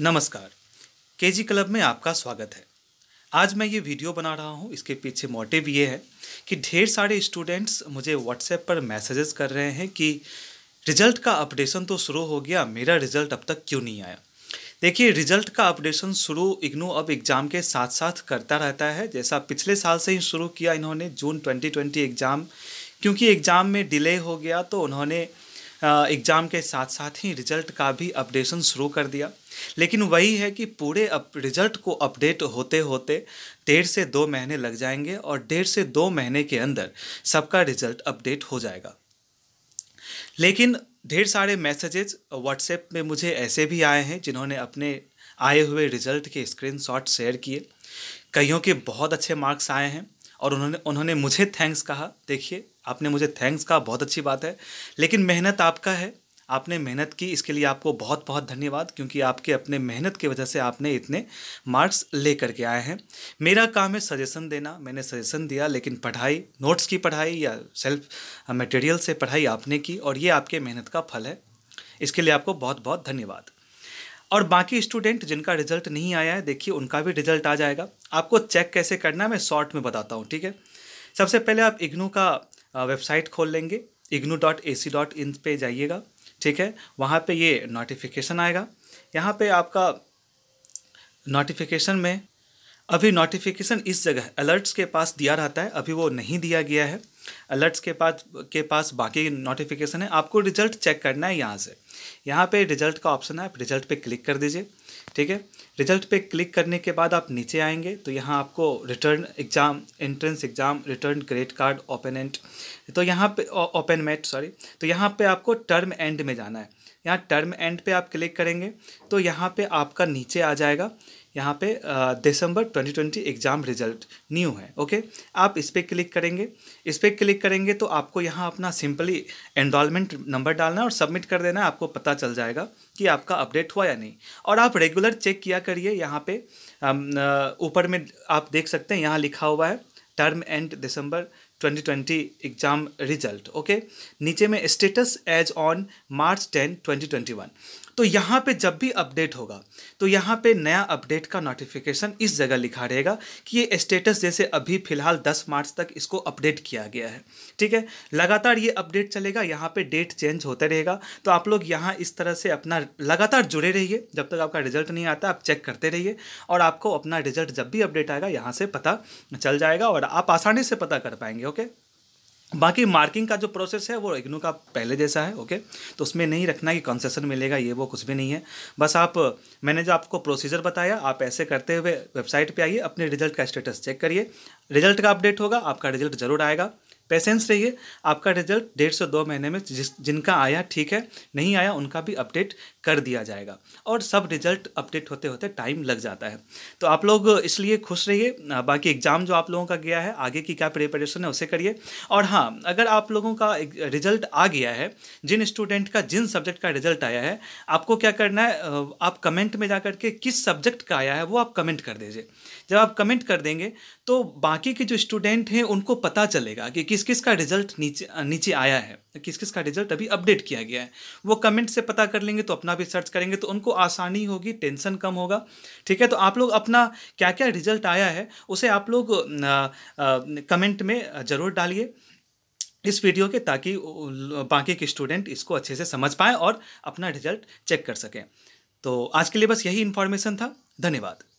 नमस्कार के G club में आपका स्वागत है आज मैं ये वीडियो बना रहा हूँ इसके पीछे मोटिव ये है कि ढेर सारे स्टूडेंट्स मुझे व्हाट्सएप पर मैसेजेस कर रहे हैं कि रिजल्ट का अपडेशन तो शुरू हो गया मेरा रिजल्ट अब तक क्यों नहीं आया देखिए रिजल्ट का अपडेशन शुरू इग्नू अब एग्ज़ाम के साथ साथ करता रहता है जैसा पिछले साल से ही शुरू किया इन्होंने जून 2020 एग्ज़ाम क्योंकि एग्ज़ाम में डिले हो गया तो उन्होंने एग्ज़ाम के साथ साथ ही रिजल्ट का भी अपडेशन शुरू कर दिया लेकिन वही है कि पूरे अप रिजल्ट को अपडेट होते होते डेढ़ से दो महीने लग जाएंगे और डेढ़ से दो महीने के अंदर सबका रिजल्ट अपडेट हो जाएगा लेकिन ढेर सारे मैसेजेज व्हाट्सएप में मुझे ऐसे भी आए हैं जिन्होंने अपने आए हुए रिजल्ट के स्क्रीनशॉट शेयर किए कईयों के बहुत अच्छे मार्क्स आए हैं और उन्होंने उन्होंने मुझे थैंक्स कहा देखिए आपने मुझे थैंक्स कहा बहुत अच्छी बात है लेकिन मेहनत आपका है आपने मेहनत की इसके लिए आपको बहुत बहुत धन्यवाद क्योंकि आपके अपने मेहनत की वजह से आपने इतने मार्क्स ले करके आए हैं मेरा काम है सजेशन देना मैंने सजेशन दिया लेकिन पढ़ाई नोट्स की पढ़ाई या सेल्फ मटेरियल से पढ़ाई आपने की और ये आपके मेहनत का फल है इसके लिए आपको बहुत बहुत धन्यवाद और बाकी स्टूडेंट जिनका रिजल्ट नहीं आया है देखिए उनका भी रिजल्ट आ जाएगा आपको चेक कैसे करना है मैं शॉर्ट में बताता हूँ ठीक है सबसे पहले आप इग्नू का वेबसाइट खोल लेंगे IGNOU dot A C dot in पर जाइएगा ठीक है वहाँ पे ये नोटिफिकेशन आएगा यहाँ पे आपका नोटिफिकेशन में अभी नोटिफिकेशन इस जगह अलर्ट्स के पास दिया रहता है अभी वो नहीं दिया गया है अलर्ट्स के पास के पास बाकी नोटिफिकेशन है आपको रिजल्ट चेक करना है यहाँ से यहाँ पे रिजल्ट का ऑप्शन है आप रिजल्ट पे क्लिक कर दीजिए ठीक है रिजल्ट पे क्लिक करने के बाद आप नीचे आएंगे तो यहाँ आपको return exam entrance exam return credit card open and तो यहाँ पे ओपन मेट सॉरी तो यहाँ पे आपको टर्म एंड में जाना है यहाँ टर्म एंड पे आप क्लिक करेंगे तो यहाँ पे आपका नीचे आ जाएगा यहाँ पे दिसंबर 2020 एग्ज़ाम रिजल्ट न्यू है ओके आप इस पर क्लिक करेंगे इस पर क्लिक करेंगे तो आपको यहाँ अपना सिंपली एनरोलमेंट नंबर डालना है और सबमिट कर देना है आपको पता चल जाएगा कि आपका अपडेट हुआ या नहीं और आप रेगुलर चेक किया करिए यहाँ पे ऊपर में आप देख सकते हैं यहाँ लिखा हुआ है term end December 2020 exam result okay नीचे में स्टेटस एज ऑन मार्च 10 2021 तो यहाँ पे जब भी अपडेट होगा तो यहाँ पे नया अपडेट का नोटिफिकेशन इस जगह लिखा रहेगा कि ये स्टेटस जैसे अभी फिलहाल 10 मार्च तक इसको अपडेट किया गया है ठीक है लगातार ये अपडेट चलेगा यहाँ पे डेट चेंज होता रहेगा तो आप लोग यहाँ इस तरह से अपना लगातार जुड़े रहिए जब तक आपका रिजल्ट नहीं आता आप चेक करते रहिए और आपको अपना रिजल्ट जब भी अपडेट आएगा यहाँ से पता चल जाएगा और आप आसानी से पता कर पाएंगे करेंगे ओके बाकी मार्किंग का जो प्रोसेस है वो इग्नू का पहले जैसा है ओके तो उसमें नहीं रखना कि कंसेशन मिलेगा ये वो कुछ भी नहीं है बस आप मैंने जो आपको प्रोसीजर बताया आप ऐसे करते हुए वेबसाइट पे आइए अपने रिजल्ट का स्टेटस चेक करिए रिजल्ट का अपडेट होगा आपका रिजल्ट जरूर आएगा पेशेंस रहिए आपका रिजल्ट डेढ़ से दो महीने में जिस जिनका आया ठीक है नहीं आया उनका भी अपडेट कर दिया जाएगा और सब रिजल्ट अपडेट होते होते टाइम लग जाता है तो आप लोग इसलिए खुश रहिए बाकी एग्ज़ाम जो आप लोगों का गया है आगे की क्या प्रिपरेशन है उसे करिए और हाँ अगर आप लोगों का रिजल्ट आ गया है जिन स्टूडेंट का जिन सब्जेक्ट का रिजल्ट आया है आपको क्या करना है आप कमेंट में जा करके किस सब्जेक्ट का आया है वो आप कमेंट कर दीजिए जब आप कमेंट कर देंगे तो बाकी के जो स्टूडेंट हैं उनको पता चलेगा कि किस किस किस का रिजल्ट नीचे नीचे आया है किस किस का रिजल्ट अभी अपडेट किया गया है वो कमेंट से पता कर लेंगे तो अपना भी सर्च करेंगे तो उनको आसानी होगी टेंशन कम होगा ठीक है तो आप लोग अपना क्या क्या रिजल्ट आया है उसे आप लोग कमेंट में ज़रूर डालिए इस वीडियो के ताकि बाकी के स्टूडेंट इसको अच्छे से समझ पाएँ और अपना रिजल्ट चेक कर सकें तो आज के लिए बस यही इन्फॉर्मेशन था धन्यवाद